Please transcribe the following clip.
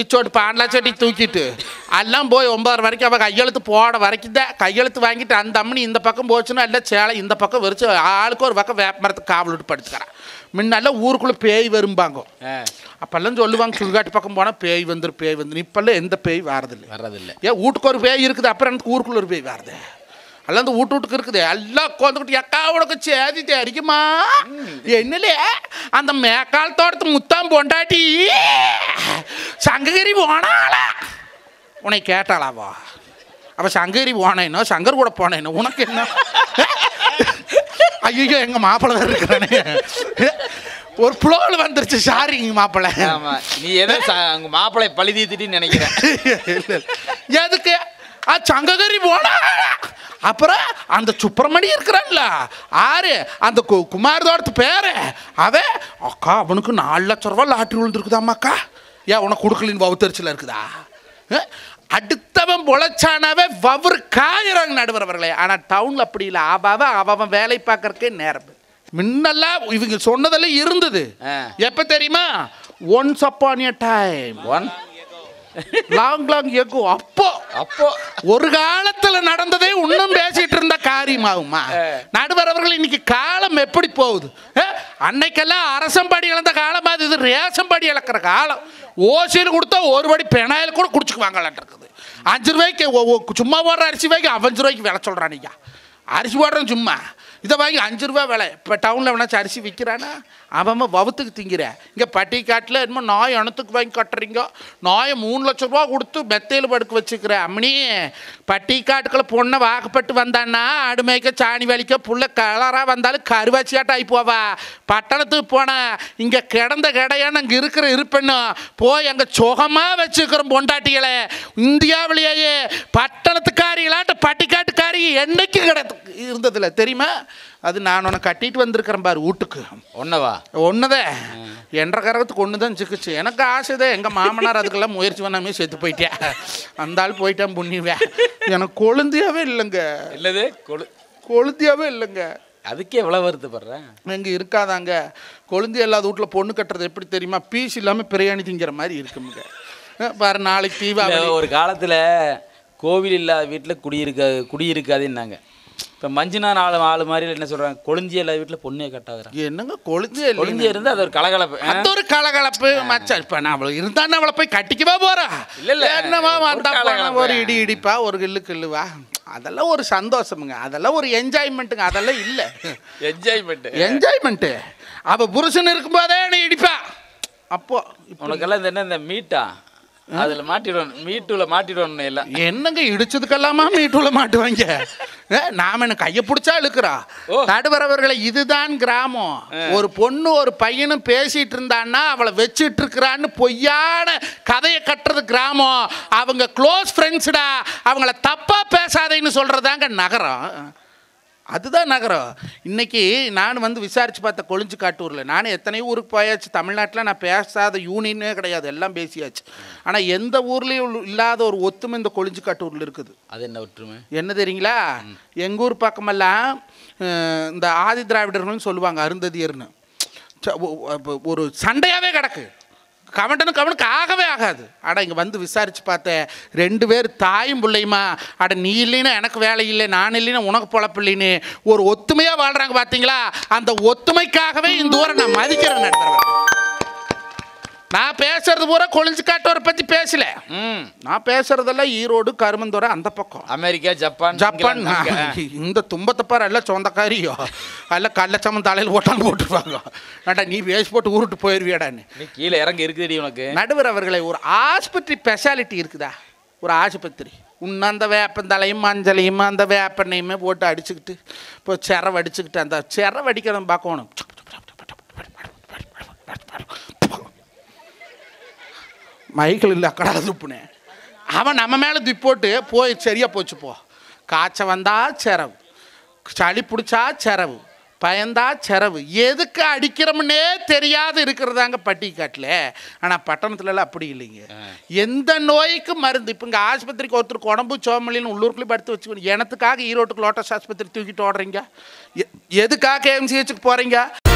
இச்சோட்டு பாண்டலா சட்டி தூக்கிட்டு எல்லாம் போய் ஒன்பதரை வரைக்கும் அவள் கையெழுத்து போட வரைக்கும் தான் கையெழுத்து வாங்கிட்டு அந்த அம்மனி இந்த பக்கம் போச்சுன்னா எல்லாம் சேலை இந்த பக்கம் வெறிச்சு ஆளுக்கு ஒரு பக்கம் வேப்பமரத்துக்கு காவல் விட்டு படுத்துக்கிறான் முன்னெல்லாம் ஊருக்குள்ளே பேய் வரும்பாங்க அப்போல்லாம் சொல்லுவாங்க சுடுகாட்டு பக்கம் போனால் பேய் வந்துடும் பேய் வந்துடும் இப்பெல்லாம் எந்த பேய் வரதில்லை வரதில்லை ஏன் வீட்டுக்கு ஒரு பேய் இருக்குது அப்புறம் எனக்கு ஊருக்குள்ளே ஒரு பேய் வருது எல்லாம் அந்த வீட்டு வீட்டுக்கு இருக்குது எல்லாம் உட்காந்துக்கிட்டு எக்கா உனக்கு சேதி தெரிக்குமா என்னலே அந்த மேக்கால் தோட்டத்து முத்தாம் பொண்டாட்டி சங்ககிரி போனால உன்னை கேட்டாளாவா அப்போ சங்ககிரி போனேனோ சங்கர் கூட போனேனோ உனக்கு என்ன ஐயோ எங்கள் மாப்பிள்ளை தான் இருக்கிறானே ஒரு புலோவில் வந்துருச்சு இங்கே மாப்பிள்ளை ஆமாம் நீ எதை உங்கள் மாப்பிள்ளை பழி தீத்துட்டின்னு நினைக்கிறேன் எதுக்கு ஆ சங்ககரி போனா அப்புறம் அந்த சுப்பிரமணி இருக்கிறான்ல ஆறு அந்த குமார்தோடத்து பேரு அதே அக்கா அவனுக்கு நாலு லட்ச ரூபா லாட்ரி அக்கா ஏன் உனக்கு கொடுக்கலின்னு வவுத்தரிச்சல இருக்குதா அடுத்தவன் பொழைச்சானாவே வவுறு காயிறாங்க நடுவர் அவர்களே ஆனால் டவுனில் அப்படி இல்லை அவன் அவன் வேலை பார்க்கறக்கே நேரம் முன்னெல்லாம் இவங்க சொன்னதெல்லாம் இருந்தது எப்போ தெரியுமா once upon a time one long long ago அப்போ அப்போ ஒரு காலத்துல நடந்ததே இன்னும் பேசிட்டு இருந்த காரியமாகுமா நடுவர் அவர்கள் இன்னைக்கு காலம் எப்படி போகுது அன்னைக்கெல்லாம் படி இழந்த காலம் அது இது படி இழக்கிற காலம் ஓசியில் கொடுத்தா ஒரு படி பெனாயில் கூட குடிச்சுக்குவாங்களான் இருக்குது அஞ்சு ரூபாய்க்கு சும்மா போடுற அரிசி ரூபாய்க்கு அஞ்சு ரூபாய்க்கு விலை சொல்கிறான் ஐயா அரிசி போடுறோம் சும்மா இதை வாங்கி அஞ்சு ரூபா விலை இப்போ டவுனில் வேணாச்சும் அரிசி விற்கிறானா அவன் வவுத்துக்கு திங்கிற இங்கே பட்டிக்காட்டில் என்னமோ நாய் அணத்துக்கு வாங்கி கட்டுறீங்க நாயை மூணு லட்ச ரூபா கொடுத்து மெத்தையில் படுக்க வச்சுக்கிற அம்மனி பட்டிக்காட்டுக்குள்ள பொண்ணை வாக்கப்பட்டு வந்தான்னா ஆடு மேய்க்க சாணி வலிக்க புள்ள கலராக வந்தாலும் கருவாச்சியாட்டம் ஆகி போவா பட்டணத்துக்கு போன இங்கே கிடந்த கடையான அங்கே இருக்கிற இருப்பெண்ணும் போய் அங்கே சுகமாக வச்சுக்கிறோம் பொண்டாட்டிகளை இந்தியாவிலேயே பட்டணத்துக்காரிகளாட்ட பட்டிக்காட்டு நிலை என்னைக்கு கிட இருந்ததில்ல தெரியுமா அது நான் உன்னை கட்டிட்டு வந்திருக்கிறேன் பாரு வீட்டுக்கு ஒன்றவா ஒன்றுதே என்ற கரகத்துக்கு ஒன்று தான் சிக்கிச்சு எனக்கு ஆசை தான் எங்கள் மாமனார் அதுக்கெல்லாம் முயற்சி பண்ணாமே செத்து போயிட்டேன் அந்த ஆள் போயிட்டான் புண்ணிவேன் எனக்கு கொழுந்தியாவே இல்லைங்க இல்லதே கொழு கொழுந்தியாவே இல்லைங்க அதுக்கே எவ்வளோ வருது படுறேன் இங்கே இருக்காதாங்க கொழுந்தி இல்லாத வீட்டில் பொண்ணு கட்டுறது எப்படி தெரியுமா பீஸ் இல்லாமல் பிரியாணி திங்கிற மாதிரி இருக்குங்க பாரு நாளைக்கு தீபாவளி ஒரு காலத்தில் கோவில் இல்லாத வீட்டில் குடியிருக்க குடியிருக்காதுன்னாங்க இப்போ மஞ்சுனா நாலு ஆளு மாதிரி என்ன சொல்கிறாங்க கொழுஞ்சி இல்லாத வீட்டில் பொண்ணே கட்டாதுறாங்க என்னங்க கொழுஞ்சி கொழுஞ்சி இருந்து அது ஒரு கலகலப்பு அது ஒரு கலகலப்பு மச்சா இப்போ நான் அவளை இருந்தானே அவளை போய் கட்டிக்கவா போகிறா இல்லை இல்லை என்னவா வந்தா ஒரு இடி இடிப்பா ஒரு கில்லு கில்லுவா அதெல்லாம் ஒரு சந்தோஷமுங்க அதெல்லாம் ஒரு என்ஜாய்மெண்ட்டுங்க அதெல்லாம் இல்லை என்ஜாய்மெண்ட்டு என்ஜாய்மெண்ட்டு அப்போ புருஷன் இருக்கும்போதே நீ இடிப்பா அப்போ உனக்கெல்லாம் இந்த என்ன இந்த மீட்டா அதுல மாட்டிடுவோம் மீட்டூல மாட்டிடுவோம் இல்லை என்னங்க இடிச்சதுக்கெல்லாமா மீட்டூல மாட்டுவாங்க நாம எனக்கு கையை பிடிச்சா இழுக்கிறா நடுவரவர்களை இதுதான் கிராமம் ஒரு பொண்ணு ஒரு பையனும் பேசிட்டு இருந்தான்னா அவளை வச்சுட்டு இருக்கிறான்னு பொய்யான கதையை கட்டுறது கிராமம் அவங்க க்ளோஸ் ஃப்ரெண்ட்ஸ்டா அவங்கள தப்பா பேசாதேன்னு சொல்றதாங்க நகரம் அதுதான் நகரம் இன்றைக்கி நான் வந்து விசாரித்து பார்த்த கொழிஞ்சு காட்டூரில் நானும் எத்தனையோ ஊருக்கு போயாச்சு தமிழ்நாட்டில் நான் பேசாத யூனியனே கிடையாது எல்லாம் பேசியாச்சு ஆனால் எந்த ஊர்லேயும் இல்லாத ஒரு ஒத்துமை இந்த கொழிஞ்சு காட்டூரில் இருக்குது அது என்ன ஒற்றுமை என்ன தெரியுங்களா எங்கள் ஊர் பக்கமெல்லாம் இந்த ஆதி திராவிடர்கள்னு சொல்லுவாங்க அருந்ததியர்னு ஒரு சண்டையாகவே கிடக்கு கவண்டனும் கவனுக்கு ஆகவே ஆகாது ஆடா இங்கே வந்து விசாரித்து பார்த்தேன் ரெண்டு பேர் தாயும் பிள்ளையுமா அட நீ இல்லைன்னா எனக்கு வேலை இல்லை நான் இல்லைன்னா உனக்கு பிள்ளைன்னு ஒரு ஒத்துமையாக வாழ்கிறாங்க பார்த்தீங்களா அந்த ஒத்துமைக்காகவே இந்த ஊரை நான் மதிக்கிறேன் நண்பர்கள் நான் பேசுறது பூரா கொழிஞ்சு காட்டோரை பற்றி பேசல ம் நான் பேசுறதெல்லாம் ஈரோடு கருமந்துறை அந்த பக்கம் அமெரிக்கா ஜப்பான் ஜப்பான் இந்த தும்பத்தை பாரு எல்லாம் சொந்தக்காரியோ எல்லாம் கள்ளச்சம்மன் தலையில் ஓட்டாலும் போட்டுருவாங்க நட்டா நீ வேஸ்ட் போட்டு ஊருட்டு போயிடுவியடான்னு கீழே இறங்கி இருக்குதுடி உனக்கு நடுவர் அவர்களை ஒரு ஆஸ்பத்திரி ஸ்பெஷாலிட்டி இருக்குதா ஒரு ஆஸ்பத்திரி உன்ன அந்த வேப்பந்தலையும் மஞ்சளையும் அந்த வேப்பெண்ணையுமே போட்டு அடிச்சுக்கிட்டு இப்போ செரவடிச்சுக்கிட்டு அந்த செரவடிக்கிறவன் பார்க்கணும் மைக்கில் இல்லை அக்கடா துப்புனேன் அவன் நம்ம மேலே துப்போட்டு போய் சரியாக போச்சு போ காய்ச்ச வந்தால் செரவு சளி பிடிச்சா செரவு பயந்தா செரவு எதுக்கு அடிக்கிறோம்னே தெரியாது இருக்கிறதாங்க பட்டிக்காட்டில் ஆனால் பட்டணத்துலலாம் அப்படி இல்லைங்க எந்த நோய்க்கும் மருந்து இப்போ இங்கே ஆஸ்பத்திரிக்கு ஒருத்தர் உடம்பு சோமலின்னு உள்ளூருக்குள்ளே படுத்து வச்சுக்கணும் எனத்துக்காக ஈரோட்டுக்கு லோட்டஸ் ஆஸ்பத்திரி தூக்கிட்டு ஓடுறீங்க எதுக்காக எம்சிஹெச்சுக்கு போகிறீங்க